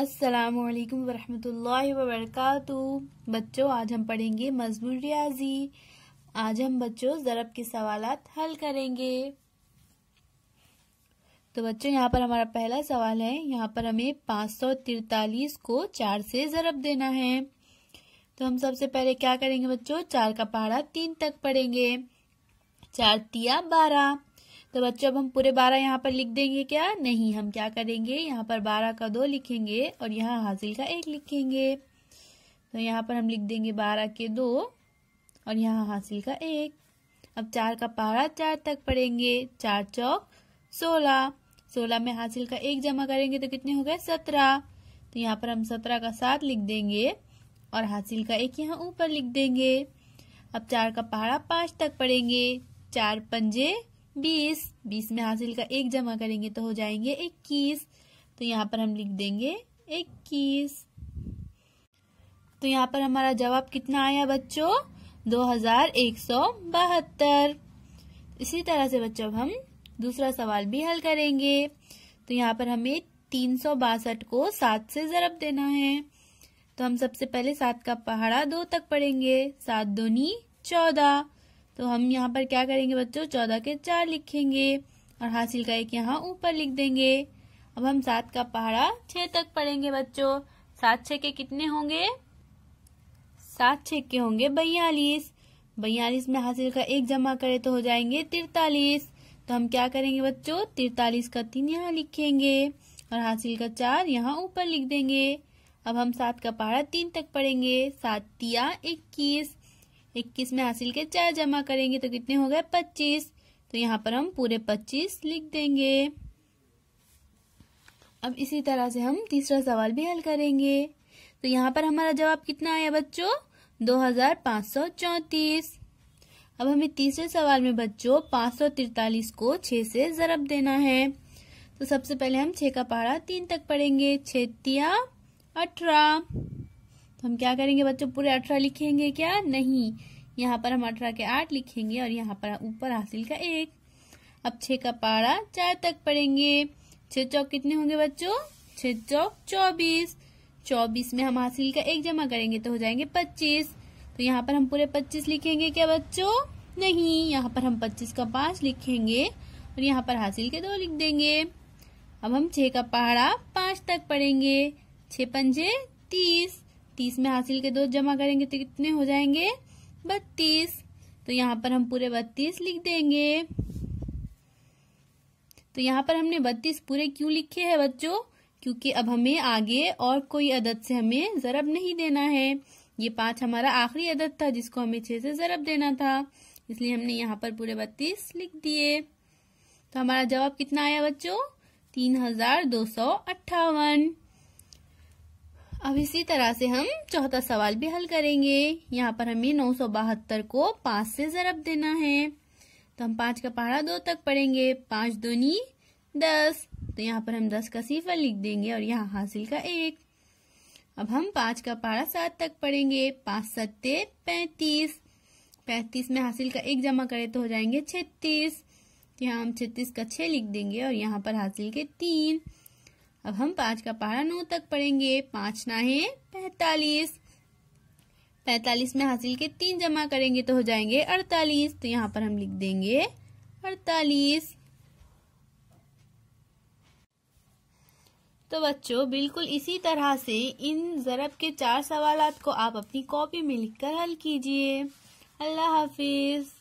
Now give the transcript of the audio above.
असलकम वरम वरक बच्चों आज हम पढ़ेंगे मजमून रियाजी आज हम बच्चों ज़रब के सवाल हल करेंगे तो बच्चों यहाँ पर हमारा पहला सवाल है यहाँ पर हमें पाँच सौ तिरतालीस को चार से ज़रब देना है तो हम सबसे पहले क्या करेंगे बच्चों चार का पहाड़ा तीन तक पढ़ेंगे चार तिया बारह तो बच्चों अब हम पूरे बारह यहाँ पर लिख देंगे क्या नहीं हम क्या करेंगे यहाँ पर बारह का दो लिखेंगे और यहाँ हासिल का एक लिखेंगे तो यहाँ पर हम लिख देंगे बारह के दो और यहाँ हासिल का एक अब चार का पारा चार तक पढ़ेंगे चार चौक सोलह सोलह में हासिल का एक जमा करेंगे तो कितने हो गए सत्रह तो यहाँ पर हम सत्रह का सात लिख देंगे और हासिल का एक यहाँ ऊपर लिख देंगे अब चार का पहाड़ा पांच तक पढ़ेंगे चार पंजे बीस बीस में हासिल का एक जमा करेंगे तो हो जाएंगे इक्कीस तो यहाँ पर हम लिख देंगे इक्कीस तो यहाँ पर हमारा जवाब कितना आया बच्चों दो हजार एक सौ बहत्तर इसी तरह से बच्चों अब हम दूसरा सवाल भी हल करेंगे तो यहाँ पर हमें तीन सौ बासठ को सात से जरब देना है तो हम सबसे पहले सात का पहाड़ा दो तक पढ़ेंगे सात दोनी चौदह तो हम यहाँ पर क्या करेंगे बच्चों चौदह के चार लिखेंगे और हासिल का एक यहाँ ऊपर लिख देंगे अब हम सात का पहाड़ा छह तक पढ़ेंगे बच्चों सात छ के कितने होंगे सात छ के होंगे बयालीस बयालीस में हासिल का एक जमा करें तो हो जाएंगे तिरतालीस तो हम क्या करेंगे बच्चों तिरतालीस का तीन यहाँ लिखेंगे और हासिल का चार यहाँ ऊपर लिख देंगे अब हम सात का पहाड़ा तीन तक पढ़ेंगे सात तिया इक्कीस इक्कीस में हासिल के चार जमा करेंगे तो कितने हो गए पच्चीस तो यहाँ पर हम पूरे पच्चीस लिख देंगे अब इसी तरह से हम तीसरा सवाल भी हल करेंगे तो यहाँ पर हमारा जवाब कितना आया बच्चों दो हजार पाँच सौ चौतीस अब हमें तीसरे सवाल में बच्चों पाँच सौ तिरतालीस को छह से ज़रब देना है तो सबसे पहले हम छः का पहाड़ा तीन तक पढ़ेंगे छिया अठारह तो हम क्या करेंगे बच्चों पूरे अठारह लिखेंगे क्या नहीं यहाँ पर हम अठारह के आठ लिखेंगे और यहाँ पर ऊपर हासिल का एक अब छह का पारा चार तक पढ़ेंगे छह चौक कितने होंगे बच्चों छह चौक चौबीस चौबीस में हम हासिल का एक जमा करेंगे तो हो जाएंगे पच्चीस तो यहाँ पर हम पूरे पच्चीस लिखेंगे क्या बच्चों नहीं यहाँ पर हम पच्चीस का पांच लिखेंगे और यहाँ पर हासिल के दो लिख देंगे अब हम छह का पहाड़ा पांच तक पढ़ेंगे छह पंजे तीस तीस में हासिल के दो जमा करेंगे तो कितने हो जाएंगे बत्तीस तो यहाँ पर हम पूरे बत्तीस लिख देंगे तो यहाँ पर हमने बत्तीस पूरे क्यों लिखे हैं बच्चों क्योंकि अब हमें आगे और कोई अदद से हमें जरब नहीं देना है ये पांच हमारा आखिरी अदद था जिसको हमें छह से जरब देना था इसलिए हमने यहाँ पर पूरे बत्तीस लिख दिए तो हमारा जवाब कितना आया बच्चों तीन हजार दो सौ अट्ठावन अब इसी तरह से हम चौथा सवाल भी हल करेंगे यहाँ पर हमें नौ सौ बहत्तर को पाँच से जरब देना है तो हम पाँच का पहाड़ा दो तक पढ़ेंगे पाँच दूनी दस तो यहाँ पर हम दस का सीफा लिख देंगे और यहाँ हासिल का एक अब हम पाँच का पहाड़ा सात तक पढ़ेंगे पाँच सत्ते पैंतीस पैंतीस में हासिल का एक जमा करें तो हो जाएंगे छत्तीस तो यहाँ हम छत्तीस का छः लिख देंगे और यहाँ पर हासिल के तीन अब हम पांच का पहाड़ा नौ तक पढ़ेंगे पांच है पैतालीस पैतालीस में हासिल के तीन जमा करेंगे तो हो जाएंगे अड़तालीस तो यहाँ पर हम लिख देंगे अड़तालीस तो बच्चों बिल्कुल इसी तरह से इन ज़रब के चार सवाल को आप अपनी कॉपी में लिखकर हल कीजिए अल्लाह हाफिज